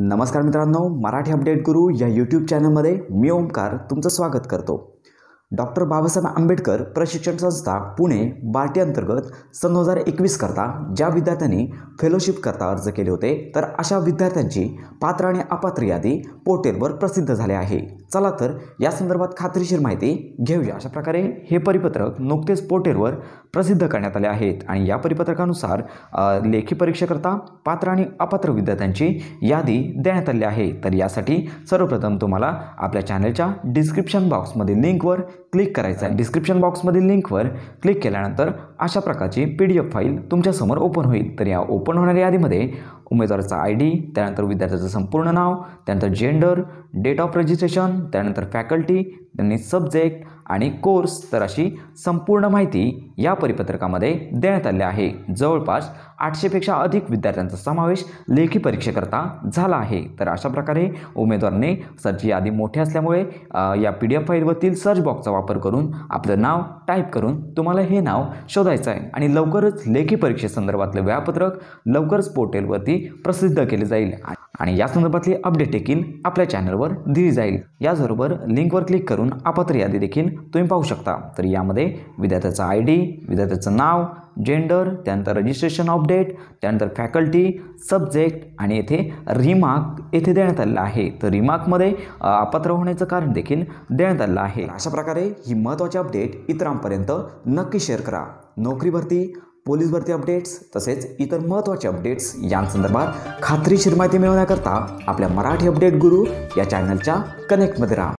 नमस्कार मित्रांनो मराठी अपडेट गुरु या यूट्यूब चॅनलमध्ये मी ओंकार तुमचं स्वागत करतो डॉक्टर बाबासाहेब आंबेडकर प्रशिक्षण संस्था पुणे बार्टी अंतर्गत सन दोन हजार एकवीस करता ज्या विद्यार्थ्यांनी फेलोशिप करता अर्ज केले होते तर अशा विद्यार्थ्यांची पात्र आणि अपात्र यादी पोर्टेलवर प्रसिद्ध झाले आहे चला तर या संदर्भात खात्रीशीर माहिती घेऊया अशा प्रकारे हे परिपत्रक नुकतेच पोर्टेलवर प्रसिद्ध करण्यात आले आहेत आणि या परिपत्रकानुसार लेखी परीक्षेकरता पात्र आणि अपात्र विद्यार्थ्यांची यादी देण्यात आली आहे तर यासाठी सर्वप्रथम तुम्हाला आपल्या चॅनलच्या डिस्क्रिप्शन बॉक्समधील लिंकवर क्लिक करायचं आहे डिस्क्रिप्शन बॉक्समधील लिंकवर क्लिक केल्यानंतर अशा प्रकारची पी डी एफ फाईल तुमच्यासमोर ओपन होईल तर या ओपन होणाऱ्या यादीमध्ये उमेदवाराचा आय डी त्यानंतर विद्यार्थ्याचं संपूर्ण नाव त्यानंतर जेंडर डेट ऑफ रजिस्ट्रेशन त्यानंतर फॅकल्टी त्यांनी सब्जेक्ट आणि कोर्स तर अशी संपूर्ण माहिती या परिपत्रकामध्ये देण्यात आली आहे जवळपास आठशेपेक्षा अधिक विद्यार्थ्यांचा समावेश लेखी परीक्षेकरता झाला आहे तर अशा प्रकारे उमेदवारने सर्ची यादी मोठी असल्यामुळे या पी डी एफ फाईलवरील सर्च बॉक्सचा वापर करून आपलं नाव टाईप करून तुम्हाला हे नाव शोधायचं आहे आणि लवकरच लेखी परीक्षेसंदर्भातलं वेळापत्रक लवकरच पोर्टलवरती प्रसिद्ध केले जाईल आणि या संदर्भातली अपडेट देखील आपल्या चॅनलवर दिली जाईल याचबरोबर लिंकवर क्लिक करून अपात्र यादी देखील तुम्ही पाहू शकता तर यामध्ये विद्यार्थ्याचा आय डी विद्यार्थ्याचं नाव जेंडर त्यानंतर रजिस्ट्रेशन अपडेट त्यानंतर फॅकल्टी सब्जेक्ट आणि येथे रिमार्क येथे देण्यात आलेला आहे तर रिमार्कमध्ये अपात्र होण्याचं कारण देखील देण्यात आलेलं आहे अशा प्रकारे ही महत्त्वाची अपडेट इतरांपर्यंत नक्की शेअर करा नोकरी भरती पोलीस भरती अपडेट्स तसेच इतर महत्त्वाचे अपडेट्स यांसंदर्भात खात्रीशीर माहिती मिळवण्याकरता आपल्या मराठी अपडेट गुरु या चॅनलच्या कनेक्टमध्ये राहा